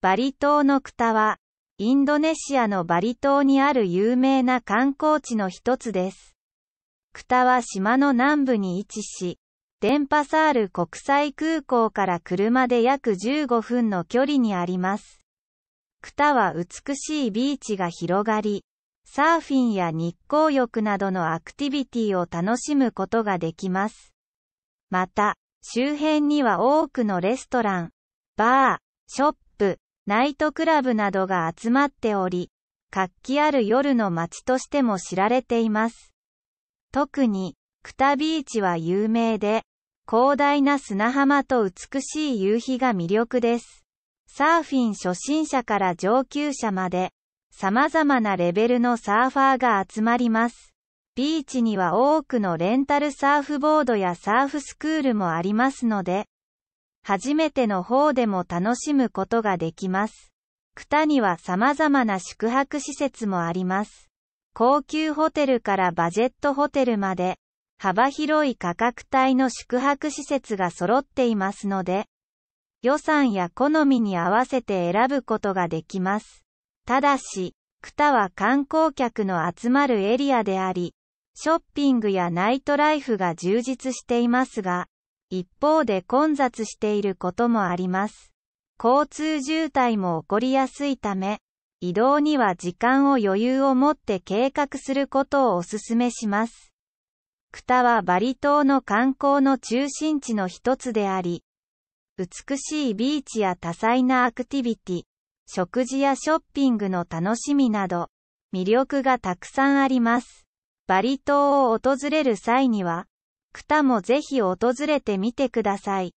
バリ島のクタは、インドネシアのバリ島にある有名な観光地の一つです。クタは島の南部に位置し、デンパサール国際空港から車で約15分の距離にあります。クタは美しいビーチが広がり、サーフィンや日光浴などのアクティビティを楽しむことができます。また、周辺には多くのレストラン、バー、ショップ、ナイトクラブなどが集まっており、活気ある夜の街としても知られています。特に、クタビーチは有名で、広大な砂浜と美しい夕日が魅力です。サーフィン初心者から上級者まで、様々なレベルのサーファーが集まります。ビーチには多くのレンタルサーフボードやサーフスクールもありますので、初めての方でも楽しむことができます。クタには様々な宿泊施設もあります。高級ホテルからバジェットホテルまで、幅広い価格帯の宿泊施設が揃っていますので、予算や好みに合わせて選ぶことができます。ただし、クタは観光客の集まるエリアであり、ショッピングやナイトライフが充実していますが、一方で混雑していることもあります。交通渋滞も起こりやすいため、移動には時間を余裕を持って計画することをお勧めします。クタはバリ島の観光の中心地の一つであり、美しいビーチや多彩なアクティビティ、食事やショッピングの楽しみなど、魅力がたくさんあります。バリ島を訪れる際には、くたもぜひ訪れてみてください。